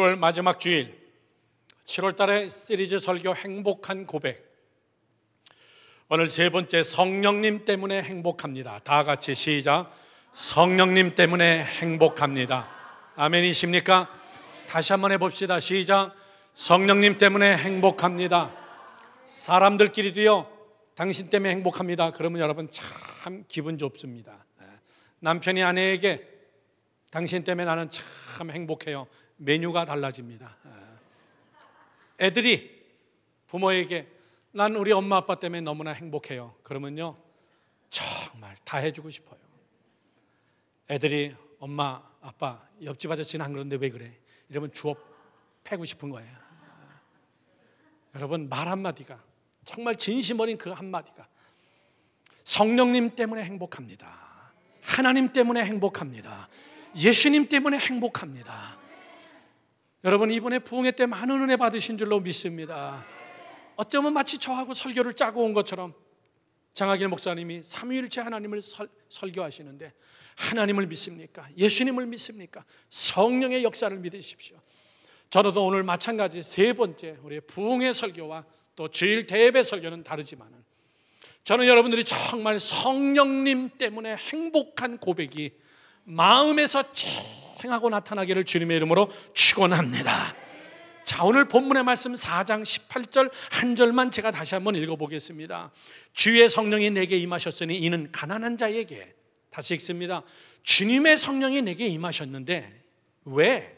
7월 마지막 주일 7월 달에 시리즈 설교 행복한 고백 오늘 세 번째 성령님 때문에 행복합니다 다 같이 시작 성령님 때문에 행복합니다 아멘이십니까? 다시 한번 해봅시다 시작 성령님 때문에 행복합니다 사람들끼리 도요 당신 때문에 행복합니다 그러면 여러분 참 기분 좋습니다 네. 남편이 아내에게 당신 때문에 나는 참 행복해요 메뉴가 달라집니다. 애들이 부모에게 난 우리 엄마 아빠 때문에 너무나 행복해요. 그러면요. 정말 다 해주고 싶어요. 애들이 엄마 아빠 옆집 아저씨는 안 그런데 왜 그래? 이러면 주업 패고 싶은 거예요. 여러분 말 한마디가 정말 진심 어린 그 한마디가 성령님 때문에 행복합니다. 하나님 때문에 행복합니다. 예수님 때문에 행복합니다. 여러분 이번에 부흥회 때 많은 은혜 받으신 줄로 믿습니다. 어쩌면 마치 저하고 설교를 짜고 온 것처럼 장학일 목사님이 삼위일체 하나님을 설, 설교하시는데 하나님을 믿습니까? 예수님을 믿습니까? 성령의 역사를 믿으십시오. 저도 오늘 마찬가지 세 번째 우리 부흥의 설교와 또 주일 대배 설교는 다르지만 저는 여러분들이 정말 성령님 때문에 행복한 고백이 마음에서 제일 행하고 나타나기를 주님의 이름으로 축원합니다. 자, 오늘 본문의 말씀 4장 18절 한 절만 제가 다시 한번 읽어보겠습니다. 주의 성령이 내게 임하셨으니 이는 가난한 자에게 다시 읽습니다. 주님의 성령이 내게 임하셨는데 왜?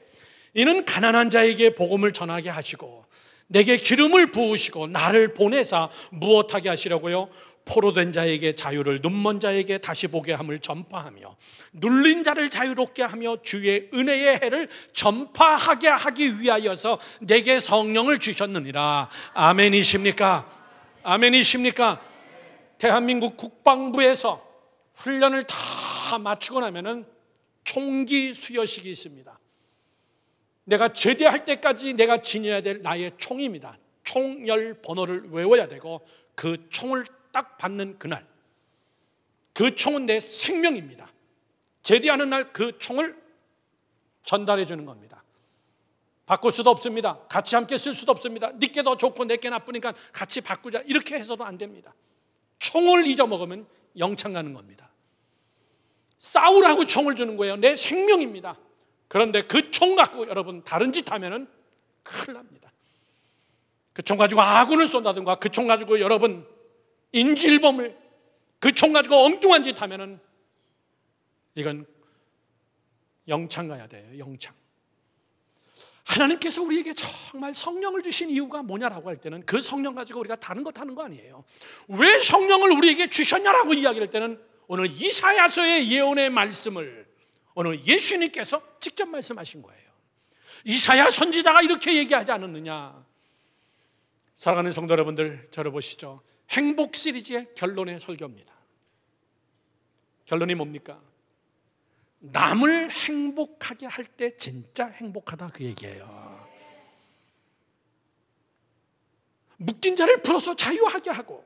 이는 가난한 자에게 복음을 전하게 하시고 내게 기름을 부으시고 나를 보내사 무엇하게 하시려고요? 포로된 자에게 자유를 눈먼 자에게 다시 보게 함을 전파하며 눌린 자를 자유롭게 하며 주의 은혜의 해를 전파하게 하기 위하여서 내게 성령을 주셨느니라 아멘이십니까? 아멘이십니까? 대한민국 국방부에서 훈련을 다 마치고 나면은 총기 수여식이 있습니다. 내가 제대할 때까지 내가 지녀야 될 나의 총입니다. 총열 번호를 외워야 되고 그 총을 딱 받는 그날 그 총은 내 생명입니다. 제대하는 날 그 총을 전달해 주는 겁니다. 바꿀 수도 없습니다. 같이 함께 쓸 수도 없습니다. 니께 더 좋고 내게 나쁘니까 같이 바꾸자. 이렇게 해서도 안 됩니다. 총을 잊어먹으면 영창 가는 겁니다. 싸우라고 총을 주는 거예요. 내 생명입니다. 그런데 그 총 갖고 여러분 다른 짓 하면은 큰일 납니다. 그 총 가지고 아군을 쏜다든가 그 총 가지고 여러분 인질범을 그 총 가지고 엉뚱한 짓 하면은 이건 영창 가야 돼요. 영창. 하나님께서 우리에게 정말 성령을 주신 이유가 뭐냐라고 할 때는 그 성령 가지고 우리가 다른 것 하는 거 아니에요. 왜 성령을 우리에게 주셨냐라고 이야기할 때는 오늘 이사야서의 예언의 말씀을 오늘 예수님께서 직접 말씀하신 거예요. 이사야 선지자가 이렇게 얘기하지 않았느냐? 사랑하는 성도 여러분들 저를 보시죠. 행복 시리즈의 결론의 설교입니다. 결론이 뭡니까? 남을 행복하게 할 때 진짜 행복하다 그 얘기예요. 묶인 자를 풀어서 자유하게 하고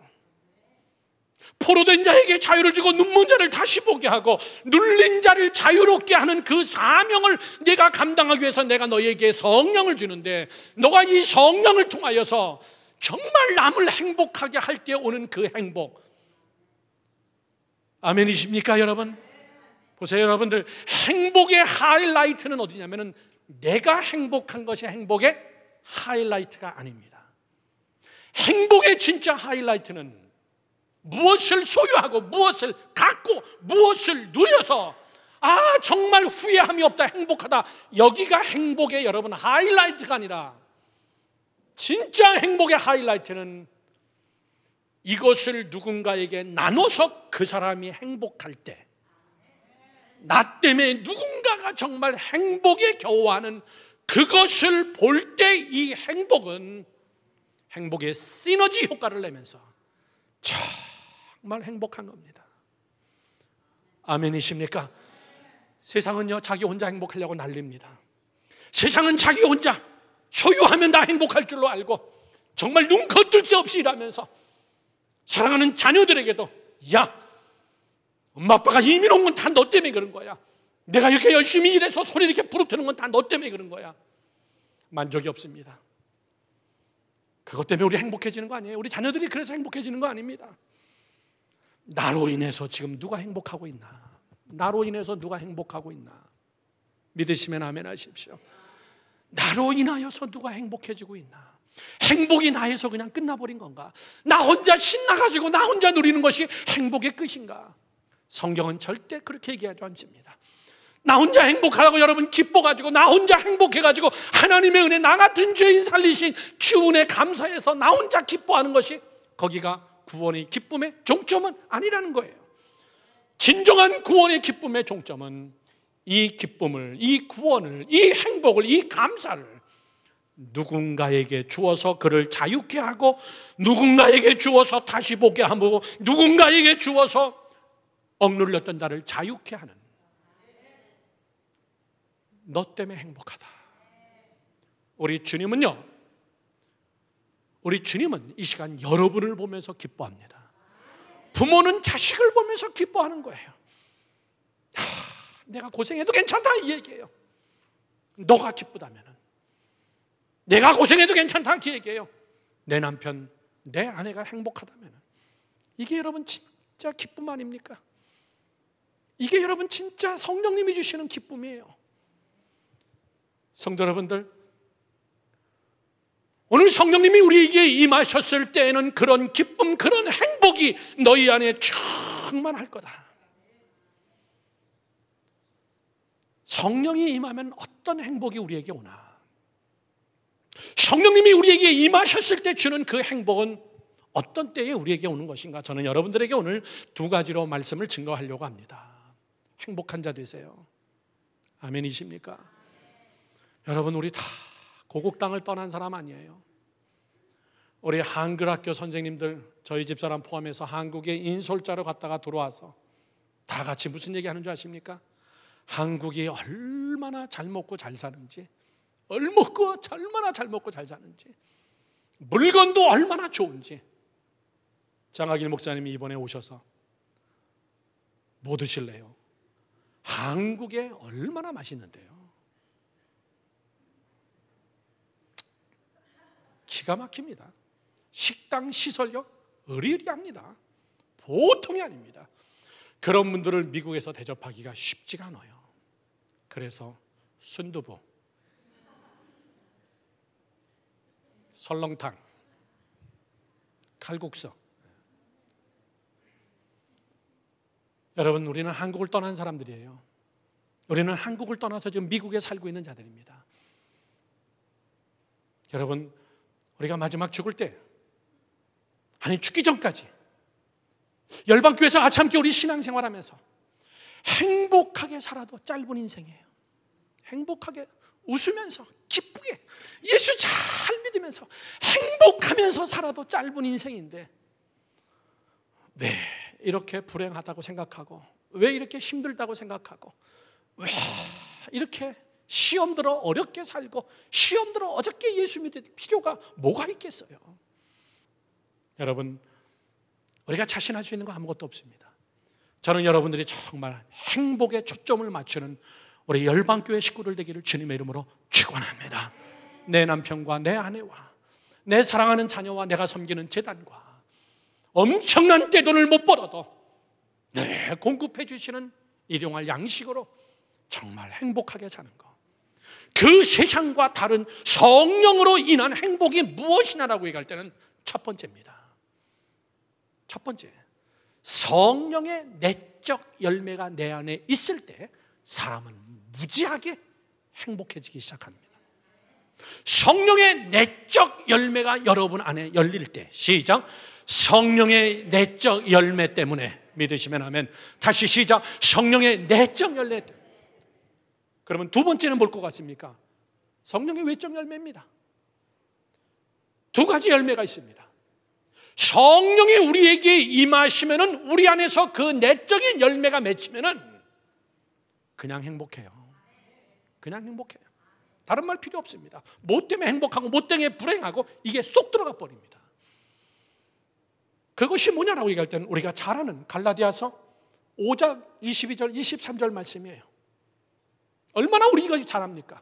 포로된 자에게 자유를 주고 눈먼 자를 다시 보게 하고 눌린 자를 자유롭게 하는 그 사명을 내가 감당하기 위해서 내가 너에게 성령을 주는데 너가 이 성령을 통하여서 정말 남을 행복하게 할 때 오는 그 행복. 아멘이십니까, 여러분? 보세요, 여러분들. 행복의 하이라이트는 어디냐면은 내가 행복한 것이 행복의 하이라이트가 아닙니다. 행복의 진짜 하이라이트는 무엇을 소유하고 무엇을 갖고 무엇을 누려서 아 정말 후회함이 없다 행복하다 여기가 행복의 여러분 하이라이트가 아니라 진짜 행복의 하이라이트는 이것을 누군가에게 나눠서 그 사람이 행복할 때, 나 때문에 누군가가 정말 행복에 겨워하는 그것을 볼 때 이 행복은 행복의 시너지 효과를 내면서 정말 행복한 겁니다. 아멘이십니까? 세상은요, 자기 혼자 행복하려고 난립니다. 세상은 자기 혼자 소유하면 다 행복할 줄로 알고 정말 눈 거뜰 새 없이 일하면서 사랑하는 자녀들에게도 야 엄마 아빠가 이민 온 건 다 너 때문에 그런 거야 내가 이렇게 열심히 일해서 소리 이렇게 부르트는 건 다 너 때문에 그런 거야 만족이 없습니다 그것 때문에 우리 행복해지는 거 아니에요 우리 자녀들이 그래서 행복해지는 거 아닙니다 나로 인해서 지금 누가 행복하고 있나 나로 인해서 누가 행복하고 있나 믿으시면 아멘 하십시오 나로 인하여서 누가 행복해지고 있나? 행복이 나에서 그냥 끝나버린 건가? 나 혼자 신나가지고 나 혼자 누리는 것이 행복의 끝인가? 성경은 절대 그렇게 얘기하지 않습니다. 나 혼자 행복하다고 여러분 기뻐가지고 나 혼자 행복해가지고 하나님의 은혜 나 같은 죄인 살리신 기운에 감사해서 나 혼자 기뻐하는 것이 거기가 구원의 기쁨의 종점은 아니라는 거예요. 진정한 구원의 기쁨의 종점은 이 기쁨을, 이 구원을, 이 행복을, 이 감사를 누군가에게 주어서 그를 자유케 하고 누군가에게 주어서 다시 보게 하고 누군가에게 주어서 억눌렸던 나를 자유케 하는 너 때문에 행복하다. 우리 주님은요. 우리 주님은 이 시간 여러분을 보면서 기뻐합니다. 부모는 자식을 보면서 기뻐하는 거예요. 내가 고생해도 괜찮다 이 얘기예요. 너가 기쁘다면 내가 고생해도 괜찮다 그 얘기예요. 내 남편, 내 아내가 행복하다면 이게 여러분 진짜 기쁨 아닙니까? 이게 여러분 진짜 성령님이 주시는 기쁨이에요. 성도 여러분들, 오늘 성령님이 우리에게 임하셨을 때에는 그런 기쁨, 그런 행복이 너희 안에 충만할 거다. 성령이 임하면 어떤 행복이 우리에게 오나? 성령님이 우리에게 임하셨을 때 주는 그 행복은 어떤 때에 우리에게 오는 것인가? 저는 여러분들에게 오늘 두 가지로 말씀을 증거하려고 합니다. 행복한 자 되세요. 아멘이십니까? 여러분, 우리 다 고국 땅을 떠난 사람 아니에요. 우리 한글 학교 선생님들 저희 집사람 포함해서 한국에 인솔자로 갔다가 들어와서 다 같이 무슨 얘기 하는 줄 아십니까? 한국이 얼마나 잘 먹고 잘 사는지, 얼먹고 얼마나 잘 먹고 잘 사는지, 물건도 얼마나 좋은지. 장학일 목사님이 이번에 오셔서 뭐 드실래요? 한국에 얼마나 맛있는데요? 기가 막힙니다. 식당 시설력 의리의리합니다. 보통이 아닙니다. 그런 분들을 미국에서 대접하기가 쉽지가 않아요. 그래서 순두부, 설렁탕, 칼국수. 여러분, 우리는 한국을 떠난 사람들이에요. 우리는 한국을 떠나서 지금 미국에 살고 있는 자들입니다. 여러분, 우리가 마지막 죽을 때, 아니, 죽기 전까지, 열방교회에서 같이 함께 우리 신앙생활 하면서 행복하게 살아도 짧은 인생이에요. 행복하게 웃으면서 기쁘게 예수 잘 믿으면서 행복하면서 살아도 짧은 인생인데 왜 이렇게 불행하다고 생각하고 왜 이렇게 힘들다고 생각하고 왜 이렇게 시험 들어 어렵게 살고 시험 들어 어저께 예수 믿을 필요가 뭐가 있겠어요? 여러분 우리가 자신할 수 있는 거 아무것도 없습니다. 저는 여러분들이 정말 행복에 초점을 맞추는 우리 열방교회 식구들 되기를 주님의 이름으로 축원합니다. 내 남편과 내 아내와 내 사랑하는 자녀와 내가 섬기는 재단과 엄청난 떼돈을 못 벌어도 내 네, 공급해 주시는 일용할 양식으로 정말 행복하게 사는 것. 그 세상과 다른 성령으로 인한 행복이 무엇이냐라고 얘기할 때는 첫 번째입니다. 첫 번째, 성령의 내적 열매가 내 안에 있을 때 사람은 무지하게 행복해지기 시작합니다. 성령의 내적 열매가 여러분 안에 열릴 때 시작 성령의 내적 열매 때문에 믿으시면 하면 다시 시작 성령의 내적 열매 그러면 두 번째는 뭘 것 같습니까? 성령의 외적 열매입니다. 두 가지 열매가 있습니다. 성령이 우리에게 임하시면은 우리 안에서 그 내적인 열매가 맺히면은 그냥 행복해요. 그냥 행복해요. 다른 말 필요 없습니다. 뭐 때문에 행복하고 뭐 때문에 불행하고 이게 쏙 들어가 버립니다. 그것이 뭐냐라고 얘기할 때는 우리가 잘 아는 갈라디아서 5장 22절 23절 말씀이에요. 얼마나 우리 이거 잘합니까?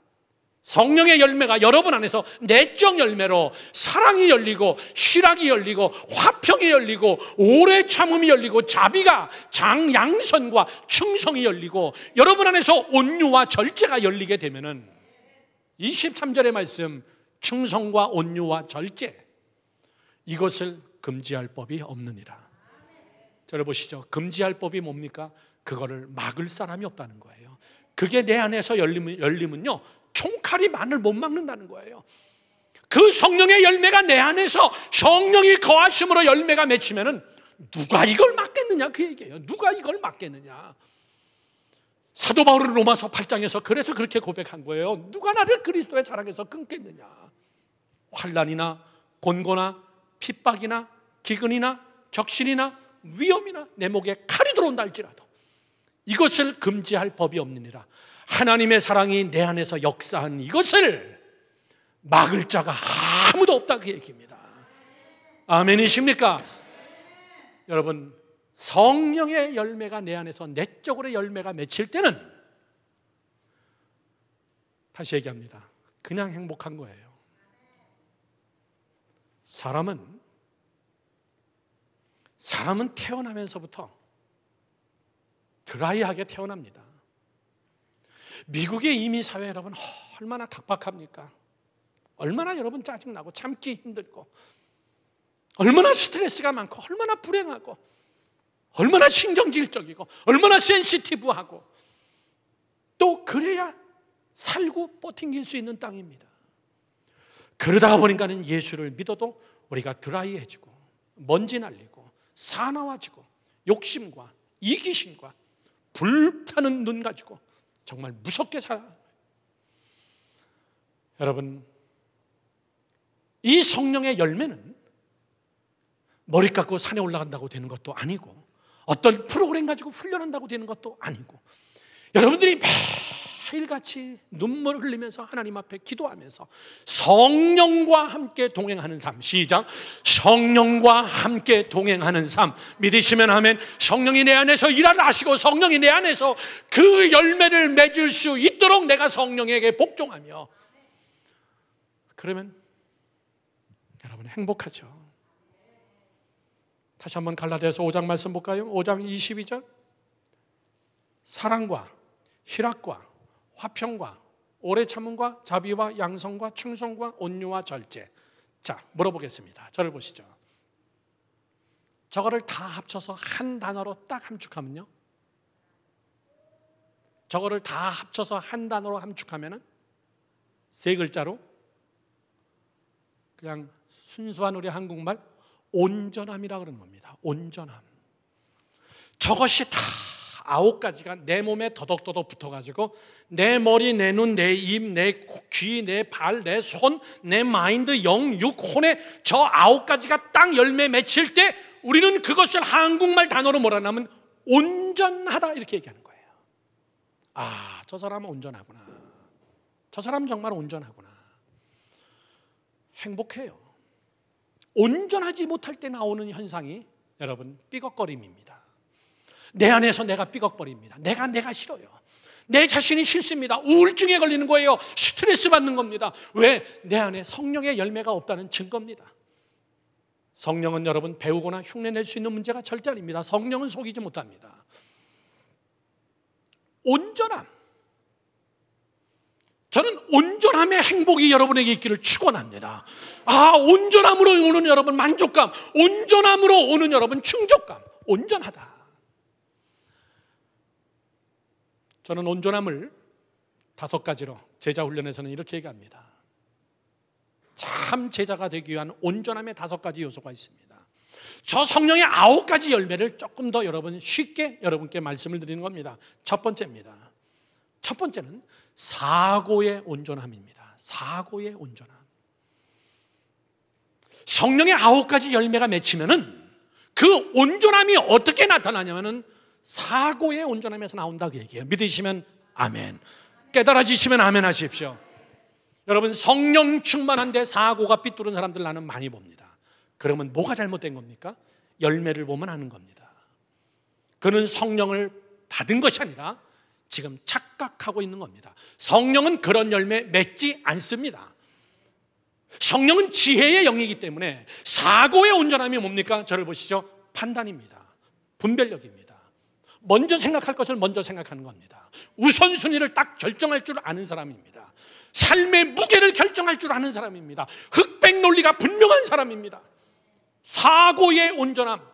성령의 열매가 여러분 안에서 내적 열매로 사랑이 열리고 실학이 열리고 화평이 열리고 오래 참음이 열리고 자비가 장 양선과 충성이 열리고 여러분 안에서 온유와 절제가 열리게 되면은 23절의 말씀 충성과 온유와 절제 이것을 금지할 법이 없느니라. 저를 보시죠. 금지할 법이 뭡니까? 그거를 막을 사람이 없다는 거예요. 그게 내 안에서 열리면 열림은요 총칼이 마늘 못 막는다는 거예요. 그 성령의 열매가 내 안에서 성령이 거하심으로 열매가 맺히면은 누가 이걸 막겠느냐 그 얘기예요. 누가 이걸 막겠느냐. 사도 바울은 로마서 8장에서 그래서 그렇게 고백한 거예요. 누가 나를 그리스도의 사랑에서 끊겠느냐. 환란이나 곤고나 핍박이나 기근이나 적신이나 위험이나 내 목에 칼이 들어온다 할지라도 이것을 금지할 법이 없느니라. 하나님의 사랑이 내 안에서 역사한 이것을 막을 자가 아무도 없다고 그 얘기입니다. 아멘이십니까? 여러분, 성령의 열매가 내 안에서 내적으로 열매가 맺힐 때는 다시 얘기합니다. 그냥 행복한 거예요. 사람은 사람은 태어나면서부터 드라이하게 태어납니다. 미국의 이민 사회 여러분 얼마나 각박합니까? 얼마나 여러분 짜증나고 참기 힘들고 얼마나 스트레스가 많고 얼마나 불행하고 얼마나 신경질적이고 얼마나 센시티브하고 또 그래야 살고 버틴길수 있는 땅입니다. 그러다 보니까는 예수를 믿어도 우리가 드라이해지고 먼지 날리고 사나워지고 욕심과 이기심과 불타는 눈 가지고 정말 무섭게 살아. 여러분, 이 성령의 열매는 머리 깎고 산에 올라간다고 되는 것도 아니고 어떤 프로그램 가지고 훈련한다고 되는 것도 아니고 여러분들이 매일같이 눈물 흘리면서 하나님 앞에 기도하면서 성령과 함께 동행하는 삶 시작 성령과 함께 동행하는 삶 믿으시면 하면 성령이 내 안에서 일하 하시고 성령이 내 안에서 그 열매를 맺을 수 있도록 내가 성령에게 복종하며 그러면 여러분 행복하죠 다시 한번 갈라디아서 5장 말씀 볼까요? 5장 22절 사랑과 희락과 화평과 오래 참음과 자비와 양성과 충성과 온유와 절제. 자, 물어보겠습니다. 저를 보시죠. 저거를 다 합쳐서 한 단어로 딱 함축하면요. 저거를 다 합쳐서 한 단어로 함축하면은 세 글자로 그냥 순수한 우리 한국말 온전함이라 그러는 겁니다. 온전함. 저것이 다 아홉 가지가 내 몸에 더덕더덕 붙어가지고 내 머리, 내 눈, 내 입, 내 귀, 내 발, 내 손, 내 마인드, 영, 육, 혼에 저 아홉 가지가 딱 열매 맺힐 때 우리는 그것을 한국말 단어로 뭐라 하면 온전하다 이렇게 얘기하는 거예요. 아, 저 사람은 온전하구나. 저 사람 정말 온전하구나. 행복해요. 온전하지 못할 때 나오는 현상이 여러분 삐걱거림입니다. 내 안에서 내가 삐걱거립니다. 내가 내가 싫어요. 내 자신이 싫습니다. 우울증에 걸리는 거예요. 스트레스 받는 겁니다. 왜? 내 안에 성령의 열매가 없다는 증거입니다. 성령은 여러분 배우거나 흉내낼 수 있는 문제가 절대 아닙니다. 성령은 속이지 못합니다. 온전함. 저는 온전함의 행복이 여러분에게 있기를 축원합니다. 아, 온전함으로 오는 여러분 만족감, 온전함으로 오는 여러분 충족감, 온전하다. 저는 온전함을 다섯 가지로 제자 훈련에서는 이렇게 얘기합니다. 참 제자가 되기 위한 온전함의 다섯 가지 요소가 있습니다. 저 성령의 아홉 가지 열매를 조금 더 여러분 쉽게 여러분께 말씀을 드리는 겁니다. 첫 번째입니다. 첫 번째는 사고의 온전함입니다. 사고의 온전함. 성령의 아홉 가지 열매가 맺히면은 그 온전함이 어떻게 나타나냐면은 사고의 온전함에서 나온다고 얘기해요. 믿으시면 아멘. 깨달아지시면 아멘 하십시오. 여러분 성령 충만한데 사고가 삐뚤은 사람들 나는 많이 봅니다. 그러면 뭐가 잘못된 겁니까? 열매를 보면 아는 겁니다. 그는 성령을 받은 것이 아니라 지금 착각하고 있는 겁니다. 성령은 그런 열매 맺지 않습니다. 성령은 지혜의 영이기 때문에 사고의 온전함이 뭡니까? 저를 보시죠. 판단입니다. 분별력입니다. 먼저 생각할 것을 먼저 생각하는 겁니다. 우선순위를 딱 결정할 줄 아는 사람입니다. 삶의 무게를 결정할 줄 아는 사람입니다. 흑백 논리가 분명한 사람입니다. 사고의 온전함.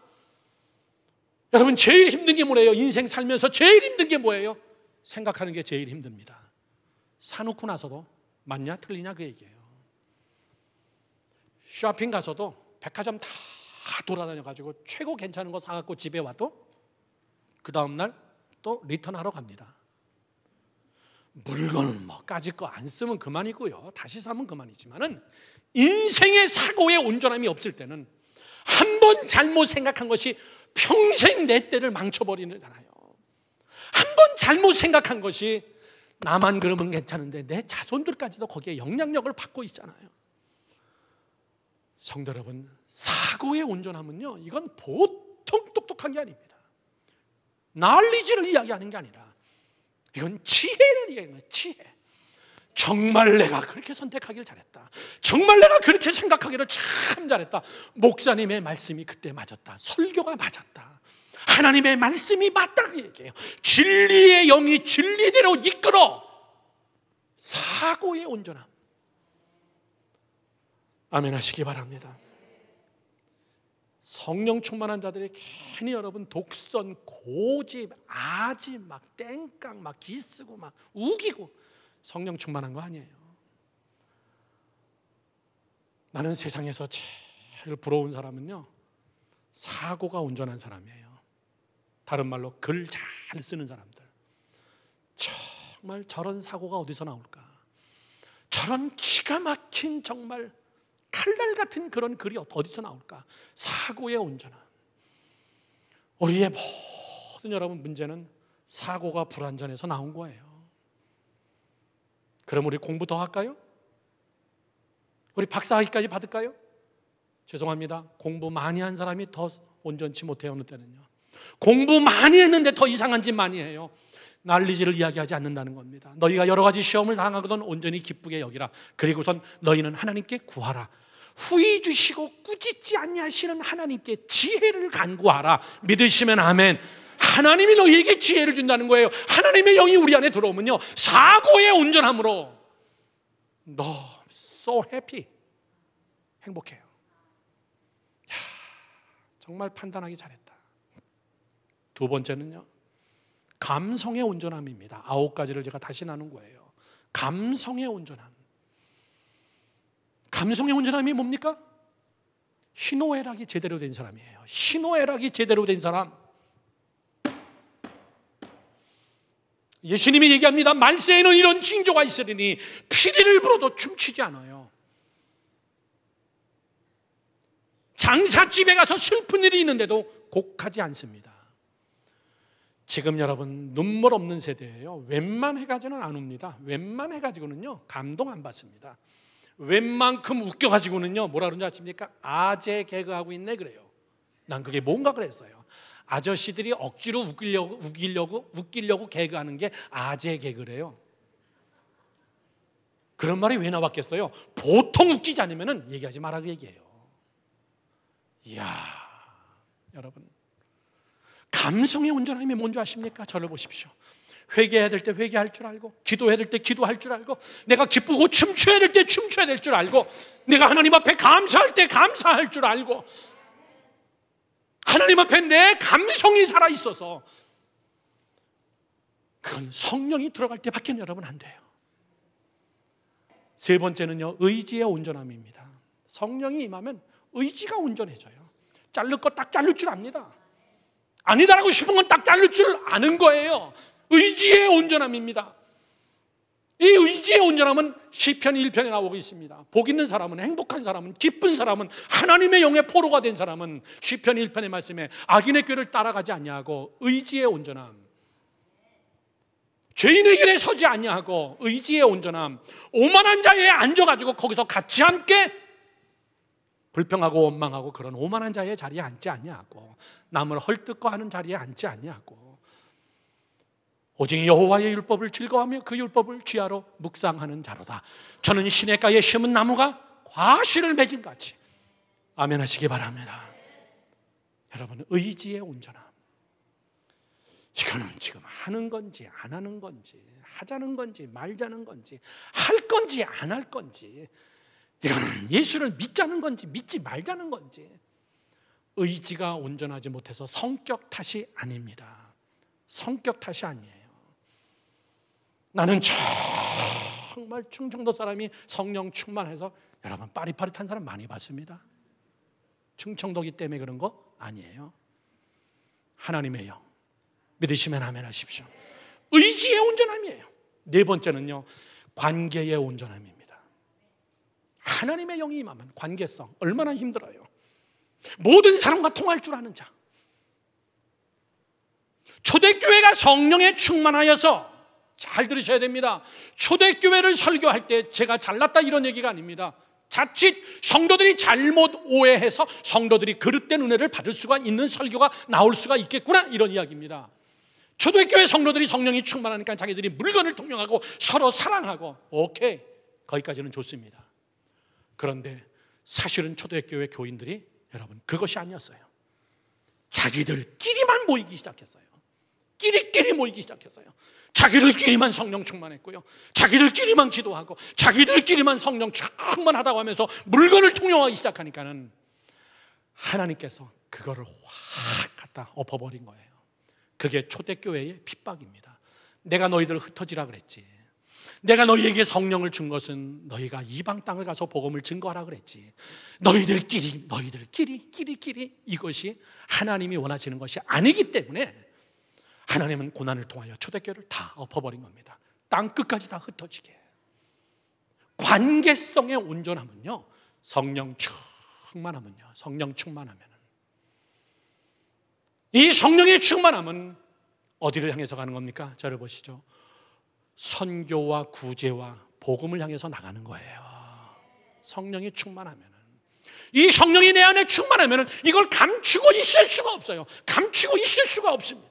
여러분, 제일 힘든 게 뭐예요? 인생 살면서 제일 힘든 게 뭐예요? 생각하는 게 제일 힘듭니다. 사놓고 나서도 맞냐, 틀리냐 그 얘기예요. 쇼핑 가서도 백화점 다 돌아다녀가지고 최고 괜찮은 거 사갖고 집에 와도 그 다음 날 또 리턴하러 갑니다. 물건은 뭐 까짓 거 안 쓰면 그만이고요. 다시 사면 그만이지만은 인생의 사고의 온전함이 없을 때는 한 번 잘못 생각한 것이 평생 내 때를 망쳐버리잖아요. 한 번 잘못 생각한 것이 나만 그러면 괜찮은데 내 자손들까지도 거기에 영향력을 받고 있잖아요. 성도 여러분, 사고의 온전함은요, 이건 보통 똑똑한 게 아닙니다. 난리지를 이야기하는 게 아니라 이건 지혜를 이야기하는 거예요. 지혜. 정말 내가 그렇게 선택하기를 잘했다. 정말 내가 그렇게 생각하기를 참 잘했다. 목사님의 말씀이 그때 맞았다. 설교가 맞았다. 하나님의 말씀이 맞다고 그 얘기해요. 진리의 영이 진리대로 이끌어 사고의 온전함. 아멘 하시기 바랍니다. 성령 충만한 자들이 괜히 여러분 독선, 고집, 아집막 땡깡 막 기쓰고 막 우기고 성령 충만한 거 아니에요. 나는 세상에서 제일 부러운 사람은요. 사고가 온전한 사람이에요. 다른 말로 글 잘 쓰는 사람들. 정말 저런 사고가 어디서 나올까? 저런 기가 막힌 정말 칼날 같은 그런 글이 어디서 나올까? 사고의 온전함. 우리의 모든 여러분 문제는 사고가 불완전해서 나온 거예요. 그럼 우리 공부 더 할까요? 우리 박사학위까지 받을까요? 죄송합니다. 공부 많이 한 사람이 더 온전치 못해요, 어느 때는요. 공부 많이 했는데 더 이상한 짓 많이 해요. 난리지를 이야기하지 않는다는 겁니다. 너희가 여러 가지 시험을 당하거든 온전히 기쁘게 여기라. 그리고선 너희는 하나님께 구하라. 후이 주시고 꾸짖지 아니하시는 하나님께 지혜를 간구하라. 믿으시면 아멘. 하나님이 너희에게 지혜를 준다는 거예요. 하나님의 영이 우리 안에 들어오면요. 사고의 온전함으로 너 so happy. 행복해요. 야, 정말 판단하기 잘했다. 두 번째는요. 감성의 온전함입니다. 아홉 가지를 제가 다시 나눈 거예요. 감성의 온전함. 감성의 온전함이 뭡니까? 신호애락이 제대로 된 사람이에요. 신호애락이 제대로 된 사람. 예수님이 얘기합니다. 말세에는 이런 징조가 있으리니 피리를 불어도 춤추지 않아요. 장사집에 가서 슬픈 일이 있는데도 곡하지 않습니다. 지금 여러분 눈물 없는 세대예요. 웬만해 가지는 안 웁니다. 웬만해 가지고는요 감동 안 받습니다. 웬만큼 웃겨 가지고는요 뭐라 그런지 아십니까? 아재 개그 하고 있네 그래요. 난 그게 뭔가 그랬어요. 아저씨들이 억지로 웃기려고 웃기려고 웃기려고 개그하는 게 아재 개그래요. 그런 말이 왜 나왔겠어요? 보통 웃기지 않으면은 얘기하지 말라고 그 얘기해요. 이야, 여러분 감성의 온전함이 뭔지 아십니까? 저를 보십시오. 회개해야 될 때 회개할 줄 알고, 기도해야 될 때 기도할 줄 알고, 내가 기쁘고 춤춰야 될 때 춤춰야 될 줄 알고, 내가 하나님 앞에 감사할 때 감사할 줄 알고, 하나님 앞에 내 감성이 살아 있어서 그건 성령이 들어갈 때밖에 여러분 안 돼요. 세 번째는요, 의지의 온전함입니다. 성령이 임하면 의지가 온전해져요. 자를 거딱 자를 줄 압니다. 아니다라고 싶은 건 딱 자를 줄 아는 거예요. 의지의 온전함입니다. 이 의지의 온전함은 시편 1편에 나오고 있습니다. 복 있는 사람은 행복한 사람은 기쁜 사람은 하나님의 영의 포로가 된 사람은 시편 1편의 말씀에 악인의 꾀를 따라가지 아니하고 의지의 온전함 죄인의 길에 서지 아니하고 의지의 온전함 오만한 자에 앉아가지고 거기서 같이 함께 불평하고 원망하고 그런 오만한 자의 자리에 앉지 않냐고 남을 헐뜯고 하는 자리에 앉지 않냐고 오직 여호와의 율법을 즐거워하며 그 율법을 쥐하러 묵상하는 자로다 저는 시냇가에 심은 나무가 과실을 맺은 같이 아멘 하시기 바랍니다 여러분 의지의 온전함 이거는 지금 하는 건지 안 하는 건지 하자는 건지 말자는 건지 할 건지 안 할 건지 이건 예수를 믿자는 건지 믿지 말자는 건지 의지가 온전하지 못해서 성격 탓이 아닙니다. 성격 탓이 아니에요. 나는 정말 충청도 사람이 성령 충만해서 여러분 빠릿빠릿한 사람 많이 봤습니다. 충청도기 때문에 그런 거 아니에요. 하나님의 영 믿으시면 아멘하십시오. 의지의 온전함이에요. 네 번째는요 관계의 온전함입니다. 하나님의 영이 임하면 관계성 얼마나 힘들어요. 모든 사람과 통할 줄 아는 자. 초대교회가 성령에 충만하여서 잘 들으셔야 됩니다. 초대교회를 설교할 때 제가 잘났다 이런 얘기가 아닙니다. 자칫 성도들이 잘못 오해해서 성도들이 그릇된 은혜를 받을 수가 있는 설교가 나올 수가 있겠구나 이런 이야기입니다. 초대교회 성도들이 성령이 충만하니까 자기들이 물건을 통용하고 서로 사랑하고 오케이 거기까지는 좋습니다. 그런데 사실은 초대교회 교인들이 여러분 그것이 아니었어요. 자기들끼리만 모이기 시작했어요. 끼리끼리 모이기 시작했어요. 자기들끼리만 성령 충만했고요. 자기들끼리만 기도하고 자기들끼리만 성령 충만하다고 하면서 물건을 통용하기 시작하니까는 하나님께서 그거를 확 갖다 엎어버린 거예요. 그게 초대교회의 핍박입니다. 내가 너희들 흩어지라 그랬지. 내가 너희에게 성령을 준 것은 너희가 이방 땅을 가서 복음을 증거하라 그랬지. 너희들끼리, 너희들끼리, 끼리끼리 이것이 하나님이 원하시는 것이 아니기 때문에 하나님은 고난을 통하여 초대교를 다 엎어버린 겁니다. 땅 끝까지 다 흩어지게. 관계성에 온전하면요. 성령 충만하면요. 성령 충만하면. 이 성령의 충만함은 어디를 향해서 가는 겁니까? 저를 보시죠. 선교와 구제와 복음을 향해서 나가는 거예요. 성령이 충만하면. 이 성령이 내 안에 충만하면 이걸 감추고 있을 수가 없어요. 감추고 있을 수가 없습니다.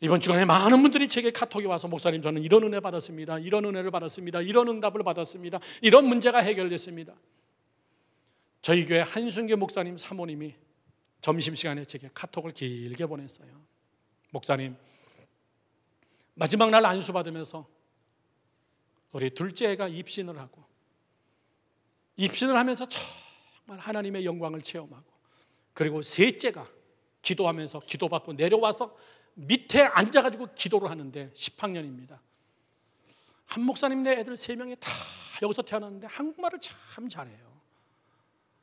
이번 주간에 많은 분들이 제게 카톡이 와서 목사님 저는 이런 은혜 받았습니다. 이런 은혜를 받았습니다. 이런 응답을 받았습니다. 이런 문제가 해결됐습니다. 저희 교회 한순계 목사님 사모님이 점심시간에 제게 카톡을 길게 보냈어요. 목사님, 마지막 날 안수 받으면서 우리 둘째 애가 입신을 하고 입신을 하면서 정말 하나님의 영광을 체험하고 그리고 셋째가 기도하면서 기도받고 내려와서 밑에 앉아가지고 기도를 하는데 10학년입니다. 한 목사님 네 애들 세 명이 다 여기서 태어났는데 한국말을 참 잘해요.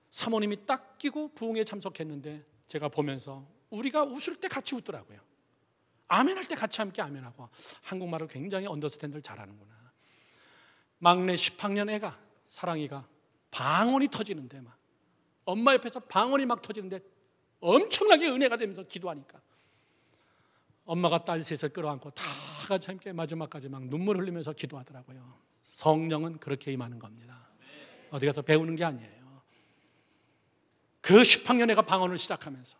사모님이 딱 끼고 부흥에 참석했는데 제가 보면서 우리가 웃을 때 같이 웃더라고요. 아멘할 때 같이 함께 아멘하고 한국말을 굉장히 언더스탠드를 잘하는구나. 막내 10학년 애가 사랑이가 방언이 터지는데 막 엄마 옆에서 방언이 막 터지는데 엄청나게 은혜가 되면서 기도하니까 엄마가 딸 셋을 끌어안고 다 같이 함께 마지막까지 막 눈물 흘리면서 기도하더라고요. 성령은 그렇게 임하는 겁니다. 어디 가서 배우는 게 아니에요. 그 10학년 애가 방언을 시작하면서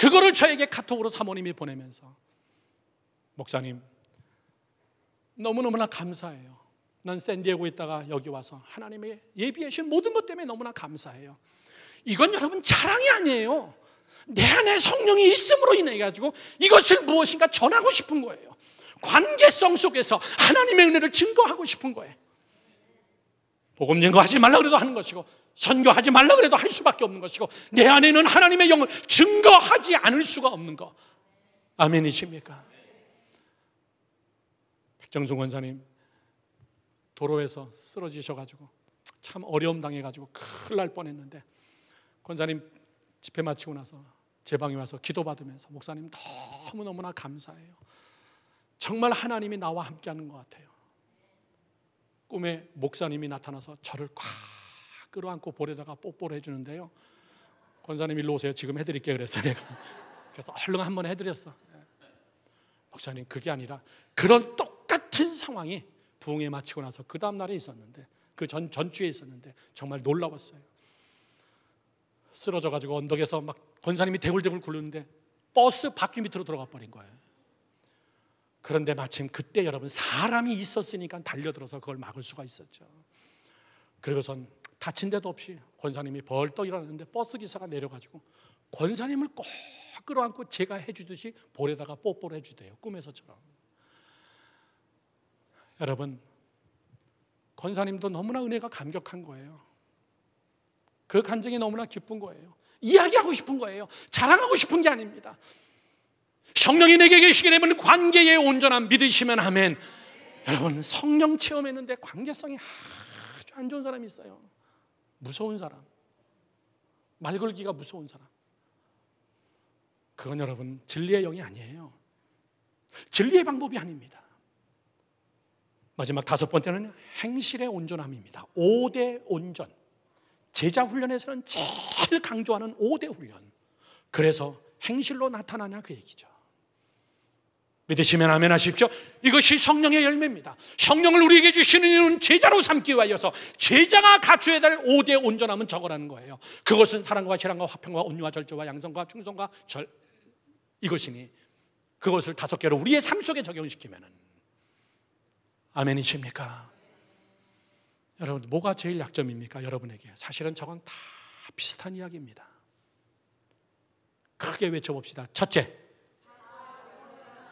그거를 저에게 카톡으로 사모님이 보내면서 목사님 너무너무나 감사해요. 난 샌디에고 있다가 여기 와서 하나님의 예비해 주신 모든 것 때문에 너무나 감사해요. 이건 여러분 자랑이 아니에요. 내 안에 성령이 있음으로 인해 가지고 이것을 무엇인가 전하고 싶은 거예요. 관계성 속에서 하나님의 은혜를 증거하고 싶은 거예요. 복음 증거하지 말라 그래도 하는 것이고 선교하지 말라 그래도 할 수밖에 없는 것이고 내 안에는 하나님의 영을 증거하지 않을 수가 없는 것. 아멘이십니까? 백정중 원사님 도로에서 쓰러지셔가지고 참 어려움 당해가지고 큰일 날 뻔했는데 권사님 집회 마치고 나서 제 방에 와서 기도받으면서 목사님 너무너무나 감사해요. 정말 하나님이 나와 함께하는 것 같아요. 꿈에 목사님이 나타나서 저를 꽉 끌어안고 볼에다가 뽀뽀를 해주는데요. 권사님 일로 오세요. 지금 해드릴게요. 그랬어 내가. 그래서 얼른 한번 해드렸어. 목사님 그게 아니라 그런 똑같은 상황이 부흥에 마치고 나서 그 다음 날에 있었는데 그 전 전주에 있었는데 정말 놀라웠어요. 쓰러져 가지고 언덕에서 막 권사님이 대굴대굴 굴르는데 버스 바퀴 밑으로 들어가 버린 거예요. 그런데 마침 그때 여러분 사람이 있었으니까 달려들어서 그걸 막을 수가 있었죠. 그리고선 다친 데도 없이 권사님이 벌떡 일어났는데 버스 기사가 내려가지고 권사님을 꼭 끌어안고 제가 해주듯이 볼에다가 뽀뽀를 해주대요. 꿈에서처럼. 여러분, 권사님도 너무나 은혜가 감격한 거예요. 그 감정이 너무나 기쁜 거예요. 이야기하고 싶은 거예요. 자랑하고 싶은 게 아닙니다. 성령이 내게 계시게 되면 관계의 온전함 믿으시면 하면 여러분 성령 체험했는데 관계성이 아주 안 좋은 사람이 있어요. 무서운 사람. 말 걸기가 무서운 사람. 그건 여러분 진리의 영이 아니에요. 진리의 방법이 아닙니다. 마지막 다섯 번째는 행실의 온전함입니다. 5대 온전. 제자 훈련에서는 제일 강조하는 5대 훈련. 그래서 행실로 나타나냐 그 얘기죠. 믿으시면 아멘 하십시오. 이것이 성령의 열매입니다. 성령을 우리에게 주시는 이유는 제자로 삼기 위하여서 제자가 갖춰야 될 5대 온전함은 저거라는 거예요. 그것은 사랑과 실랑과 화평과 온유와 절제와 양성과 충성과 절 이것이니 그것을 다섯 개로 우리의 삶 속에 적용시키면 아멘이십니까? 여러분 뭐가 제일 약점입니까? 여러분에게 사실은 저건 다 비슷한 이야기입니다. 크게 외쳐봅시다. 첫째.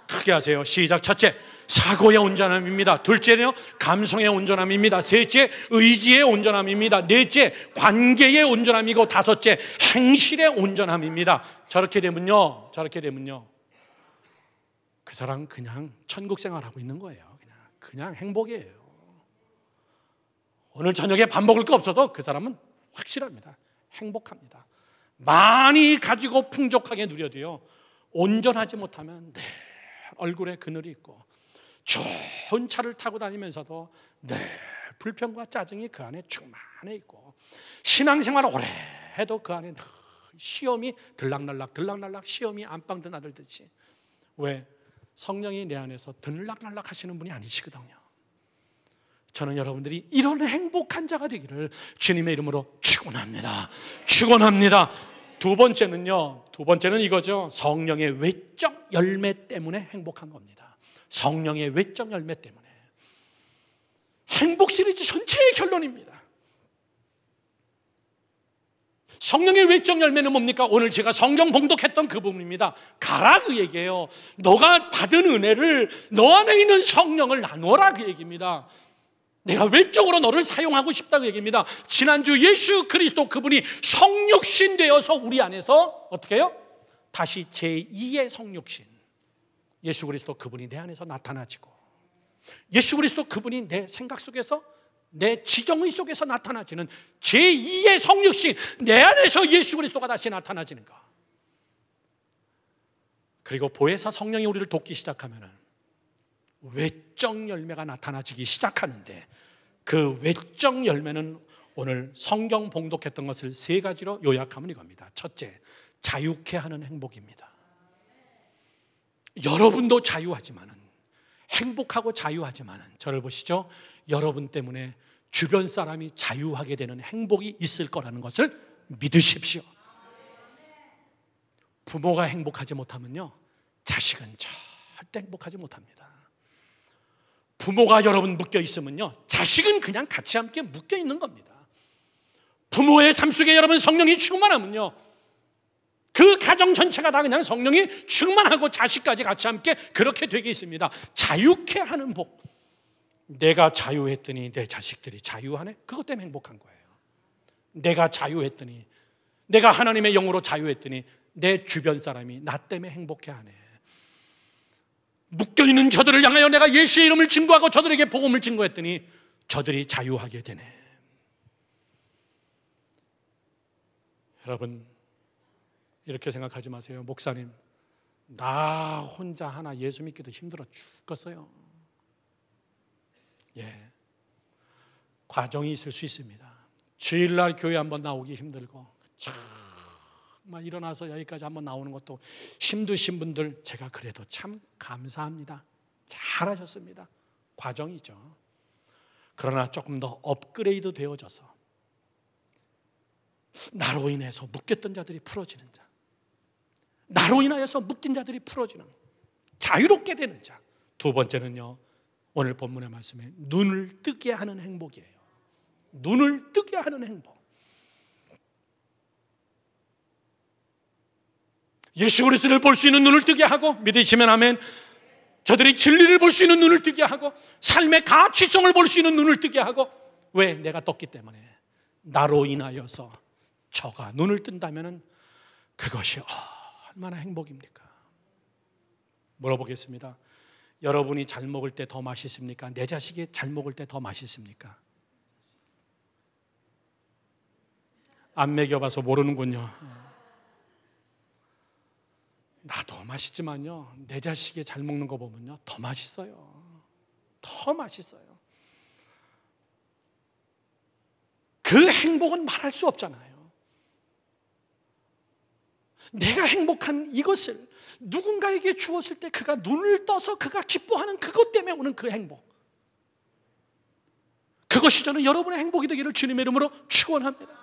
크게 하세요. 시작. 첫째, 사고의 온전함입니다. 둘째는요, 감성의 온전함입니다. 셋째, 의지의 온전함입니다. 넷째, 관계의 온전함이고 다섯째, 행실의 온전함입니다. 저렇게 되면요, 저렇게 되면요. 그 사람 그냥 천국 생활하고 있는 거예요. 그냥, 그냥 행복이에요. 오늘 저녁에 밥 먹을 거 없어도 그 사람은 확실합니다. 행복합니다. 많이 가지고 풍족하게 누려도요, 온전하지 못하면, 네. 얼굴에 그늘이 있고 좋은 차를 타고 다니면서도 늘 불평과 짜증이 그 안에 충만해 있고 신앙생활 오래 해도 그 안에 시험이 들락날락 들락날락 시험이 안방 드나들듯이 왜 성령이 내 안에서 들락날락 하시는 분이 아니시거든요. 저는 여러분들이 이런 행복한 자가 되기를 주님의 이름으로 축원합니다. 축원합니다. 두 번째는요. 두 번째는 이거죠. 성령의 외적 열매 때문에 행복한 겁니다. 성령의 외적 열매 때문에. 행복 시리즈 전체의 결론입니다. 성령의 외적 열매는 뭡니까? 오늘 제가 성경 봉독했던 그 부분입니다. 가라 그 얘기예요. 너가 받은 은혜를 너 안에 있는 성령을 나눠라 그 얘기입니다. 내가 외적으로 너를 사용하고 싶다고 얘기합니다 지난주 예수 그리스도 그분이 성육신 되어서 우리 안에서 어떻게 해요? 다시 제2의 성육신. 예수 그리스도 그분이 내 안에서 나타나지고 예수 그리스도 그분이 내 생각 속에서 내 지정의 속에서 나타나지는 제2의 성육신 내 안에서 예수 그리스도가 다시 나타나지는가 그리고 보혜사 성령이 우리를 돕기 시작하면 외적 열매가 나타나지기 시작하는데 그 외적 열매는 오늘 성경 봉독했던 것을 세 가지로 요약하면 이겁니다. 첫째, 자유케 하는 행복입니다. 여러분도 자유하지만 행복하고 자유하지만 저를 보시죠. 여러분 때문에 주변 사람이 자유하게 되는 행복이 있을 거라는 것을 믿으십시오. 부모가 행복하지 못하면요. 자식은 절대 행복하지 못합니다. 부모가 여러분 묶여 있으면요. 자식은 그냥 같이 함께 묶여 있는 겁니다. 부모의 삶 속에 여러분 성령이 충만하면요. 그 가정 전체가 다 그냥 성령이 충만하고 자식까지 같이 함께 그렇게 되게 있습니다. 자유케 하는 복. 내가 자유했더니 내 자식들이 자유하네? 그것 때문에 행복한 거예요. 내가 자유했더니, 내가 하나님의 영으로 자유했더니 내 주변 사람이 나 때문에 행복해 하네. 묶여있는 저들을 향하여 내가 예수의 이름을 증거하고 저들에게 복음을 증거했더니 저들이 자유하게 되네. 여러분, 이렇게 생각하지 마세요. 목사님, 나 혼자 하나 예수 믿기도 힘들어 죽겠어요. 예. 과정이 있을 수 있습니다. 주일날 교회 한번 나오기 힘들고, 참막 일어나서 여기까지 한번 나오는 것도 힘드신 분들 제가 그래도 참 감사합니다. 잘하셨습니다. 과정이죠. 그러나 조금 더 업그레이드 되어져서 나로 인해서 묶였던 자들이 풀어지는 자. 나로 인하여서 묶인 자들이 풀어지는 자유롭게 되는 자. 두 번째는요. 오늘 본문의 말씀에 눈을 뜨게 하는 행복이에요. 눈을 뜨게 하는 행복. 예수 그리스도를 볼 수 있는 눈을 뜨게 하고 믿으시면 아멘. 저들이 진리를 볼 수 있는 눈을 뜨게 하고 삶의 가치성을 볼 수 있는 눈을 뜨게 하고 왜 내가 떴기 때문에 나로 인하여서 저가 눈을 뜬다면은 그것이 얼마나 행복입니까? 물어보겠습니다. 여러분이 잘 먹을 때 더 맛있습니까? 내 자식이 잘 먹을 때 더 맛있습니까? 안 먹여봐서 모르는군요. 맛있지만요, 내 자식이 잘 먹는 거 보면요, 더 맛있어요. 더 맛있어요. 그 행복은 말할 수 없잖아요. 내가 행복한 이것을 누군가에게 주었을 때 그가 눈을 떠서 그가 기뻐하는 그것 때문에 오는 그 행복. 그것이 저는 여러분의 행복이 되기를 주님의 이름으로 축원합니다.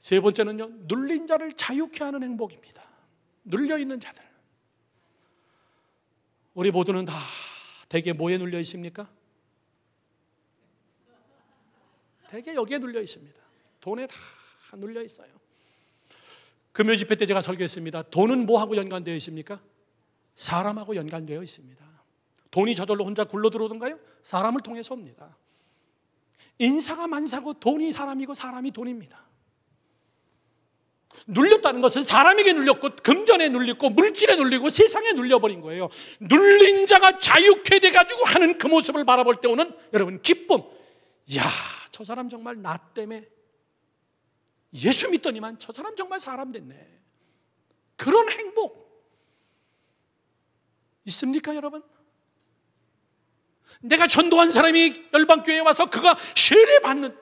세 번째는요, 눌린 자를 자유케 하는 행복입니다. 눌려 있는 자들. 우리 모두는 다 대개 뭐에 눌려 있습니까? 대개 여기에 눌려 있습니다. 돈에 다 눌려 있어요. 금요 그 집회 때 제가 설교했습니다. 돈은 뭐하고 연관되어 있습니까? 사람하고 연관되어 있습니다. 돈이 저절로 혼자 굴러 들어오던가요? 사람을 통해서 옵니다. 인사가 만사고 돈이 사람이고 사람이 돈입니다. 눌렸다는 것은 사람에게 눌렸고 금전에 눌렸고 물질에 눌리고 세상에 눌려버린 거예요. 눌린 자가 자유케 돼가지고 하는 그 모습을 바라볼 때 오는 여러분 기쁨. 이야 저 사람 정말 나 때문에 예수 믿더니만 저 사람 정말 사람 됐네. 그런 행복 있습니까 여러분? 내가 전도한 사람이 열방교회에 와서 그가 세례 받는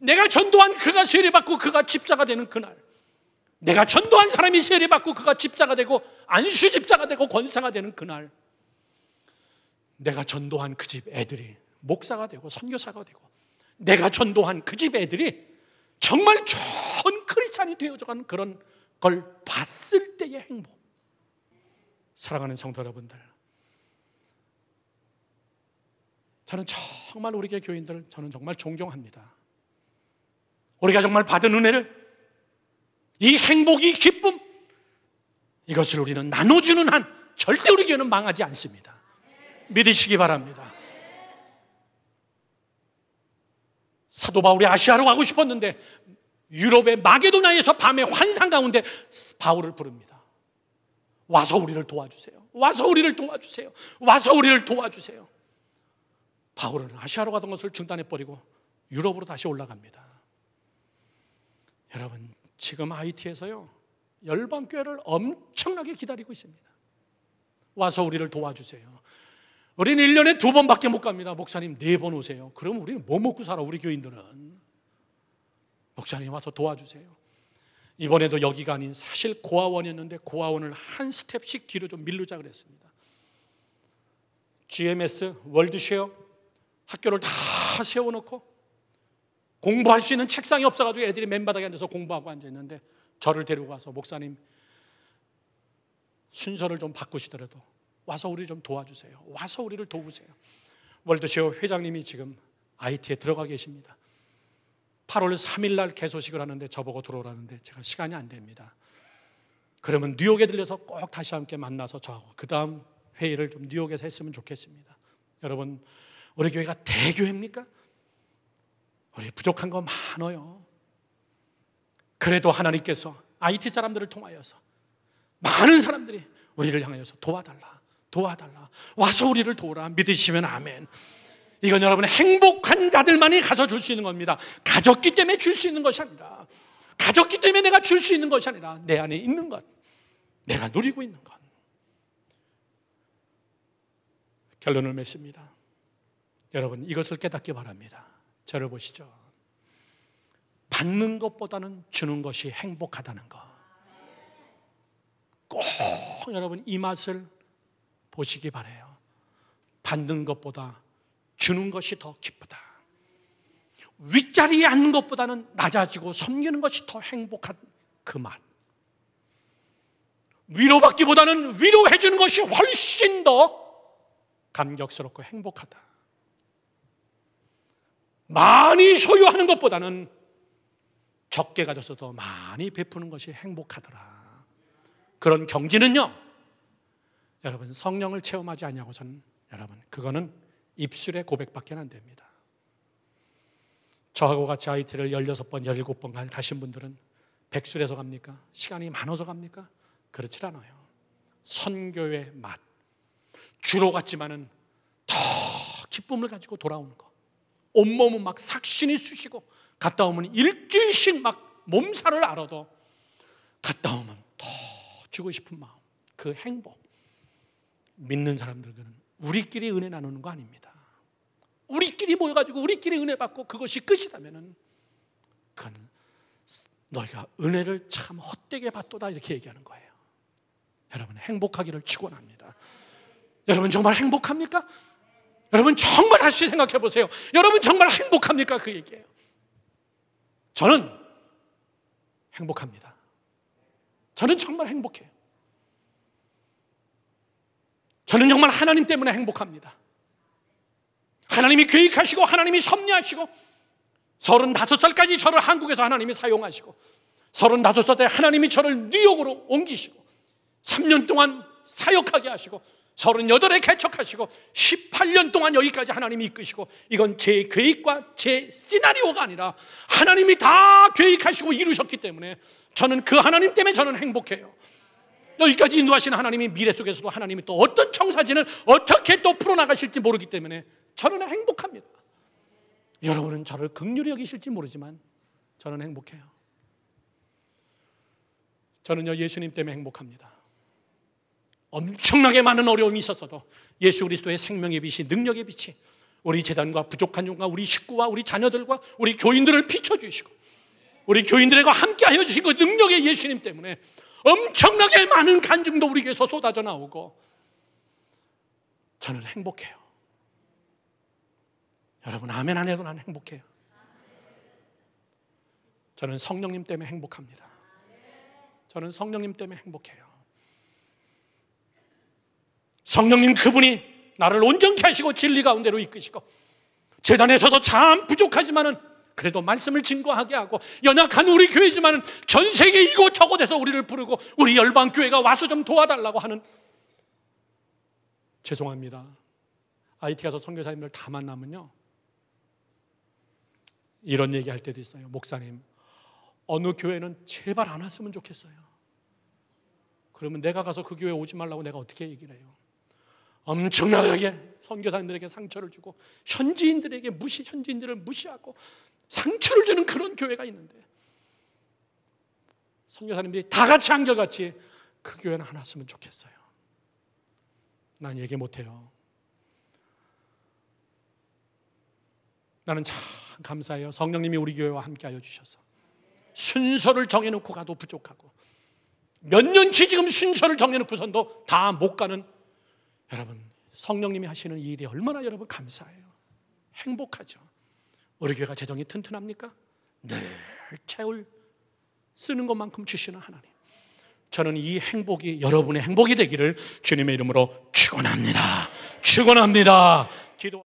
내가 전도한 그가 세례받고 그가 집사가 되는 그날. 내가 전도한 사람이 세례받고 그가 집사가 되고 안수 집사가 되고 권사가 되는 그날. 내가 전도한 그 집 애들이 목사가 되고 선교사가 되고 내가 전도한 그 집 애들이 정말 좋은 크리스찬이 되어져가는 그런 걸 봤을 때의 행복. 사랑하는 성도 여러분들. 저는 정말 우리 교 교인들 저는 정말 존경합니다. 우리가 정말 받은 은혜를 이 행복이 기쁨 이것을 우리는 나눠주는 한 절대 우리 교회는 망하지 않습니다. 믿으시기 바랍니다. 사도 바울이 아시아로 가고 싶었는데 유럽의 마게도나에서 밤에 환상 가운데 바울을 부릅니다. 와서 우리를 도와주세요. 와서 우리를 도와주세요. 와서 우리를 도와주세요. 바울은 아시아로 가던 것을 중단해 버리고 유럽으로 다시 올라갑니다. 여러분 지금 아이티에서요 열방교회를 엄청나게 기다리고 있습니다. 와서 우리를 도와주세요. 우리는 1년에 두 번밖에 못 갑니다. 목사님 네 번 오세요. 그럼 우리는 뭐 먹고 살아 우리 교인들은. 목사님 와서 도와주세요. 이번에도 여기가 아닌 사실 고아원이었는데 고아원을 한 스텝씩 뒤로 좀 밀르자 그랬습니다. GMS 월드쉐어 학교를 다 세워놓고 공부할 수 있는 책상이 없어가지고 애들이 맨바닥에 앉아서 공부하고 앉아있는데 저를 데리고 가서 목사님 순서를 좀 바꾸시더라도 와서 우리 좀 도와주세요. 와서 우리를 도우세요. 월드쉐어 회장님이 지금 IT에 들어가 계십니다. 8월 3일 날 개소식을 하는데 저보고 들어오라는데 제가 시간이 안 됩니다. 그러면 뉴욕에 들려서 꼭 다시 함께 만나서 저하고 그 다음 회의를 좀 뉴욕에서 했으면 좋겠습니다. 여러분 우리 교회가 대교회입니까? 우리 부족한 거 많아요. 그래도 하나님께서 IT 사람들을 통하여서 많은 사람들이 우리를 향하여서 도와달라, 도와달라, 와서 우리를 도우라 믿으시면 아멘. 이건 여러분의 행복한 자들만이 가서 줄 수 있는 겁니다. 가졌기 때문에 줄 수 있는 것이 아니라, 가졌기 때문에 내가 줄 수 있는 것이 아니라, 내 안에 있는 것, 내가 누리고 있는 것. 결론을 맺습니다. 여러분, 이것을 깨닫기 바랍니다. 저를 보시죠. 받는 것보다는 주는 것이 행복하다는 것. 꼭 여러분 이 맛을 보시기 바래요. 받는 것보다 주는 것이 더 기쁘다. 윗자리에 앉는 것보다는 낮아지고 섬기는 것이 더 행복한 그 맛. 위로받기보다는 위로해 주는 것이 훨씬 더 감격스럽고 행복하다. 많이 소유하는 것보다는 적게 가졌어도 많이 베푸는 것이 행복하더라. 그런 경지는요. 여러분 성령을 체험하지 아니고선 여러분 그거는 입술의 고백밖에 안 됩니다. 저하고 같이 IT를 16번, 17번 가신 분들은 백술에서 갑니까? 시간이 많아서 갑니까? 그렇지 않아요. 선교의 맛. 주로 갔지만은 더 기쁨을 가지고 돌아오는 것. 온몸은 막 삭신이 쑤시고 갔다 오면 일주일씩 막 몸살을 앓아도 갔다 오면 더 주고 싶은 마음, 그 행복. 믿는 사람들은 우리끼리 은혜 나누는 거 아닙니다. 우리끼리 모여가지고 우리끼리 은혜 받고 그것이 끝이다면은 그건 너희가 은혜를 참 헛되게 받도다 이렇게 얘기하는 거예요. 여러분 행복하기를 축원합니다. 여러분 정말 행복합니까? 여러분 정말 다시 생각해 보세요. 여러분 정말 행복합니까? 그 얘기예요. 저는 행복합니다. 저는 정말 행복해요. 저는 정말 하나님 때문에 행복합니다. 하나님이 계획하시고 하나님이 섭리하시고 35살까지 저를 한국에서 하나님이 사용하시고 35살 때 하나님이 저를 뉴욕으로 옮기시고 3년 동안 사역하게 하시고 38에 개척하시고 18년 동안 여기까지 하나님이 이끄시고 이건 제 계획과 제 시나리오가 아니라 하나님이 다 계획하시고 이루셨기 때문에 저는 그 하나님 때문에 저는 행복해요. 여기까지 인도하신 하나님이 미래 속에서도 하나님이 또 어떤 청사진을 어떻게 또 풀어나가실지 모르기 때문에 저는 행복합니다. 여러분은 저를 극률히 여기실지 모르지만 저는 행복해요. 저는요 예수님 때문에 행복합니다. 엄청나게 많은 어려움이 있어서도 예수 그리스도의 생명의 빛이 능력의 빛이 우리 재단과 부족한 종과 우리 식구와 우리 자녀들과 우리 교인들을 비춰주시고 우리 교인들과 함께하여 주시고 능력의 예수님 때문에 엄청나게 많은 간증도 우리에게서 쏟아져 나오고 저는 행복해요. 여러분 아멘 안 해도 나는 행복해요. 저는 성령님 때문에 행복합니다. 저는 성령님 때문에 행복해요. 성령님 그분이 나를 온전케 하시고 진리 가운데로 이끄시고 재단에서도 참 부족하지만은 그래도 말씀을 증거하게 하고 연약한 우리 교회지만은 전 세계 이곳 저곳에서 우리를 부르고 우리 열방 교회가 와서 좀 도와달라고 하는 죄송합니다. IT 가서 선교사님들 다 만나면요. 이런 얘기 할 때도 있어요. 목사님, 어느 교회는 제발 안 왔으면 좋겠어요. 그러면 내가 가서 그 교회 오지 말라고 내가 어떻게 얘기를 해요? 엄청나게 선교사님들에게 상처를 주고 현지인들에게 무시 현지인들을 무시하고 상처를 주는 그런 교회가 있는데 선교사님들이 다 같이 한결같이 그 교회는 하나 쓰면 좋겠어요. 난 얘기 못해요. 나는 참 감사해요. 성령님이 우리 교회와 함께하여 주셔서 순서를 정해놓고 가도 부족하고 몇 년치 지금 순서를 정해놓고선도 다 못 가는 여러분 성령님이 하시는 이 일이 얼마나 여러분 감사해요. 행복하죠. 우리 교회가 재정이 튼튼합니까? 늘 채울 쓰는 것만큼 주시는 하나님. 저는 이 행복이 여러분의 행복이 되기를 주님의 이름으로 축원합니다. 축원합니다. 기도.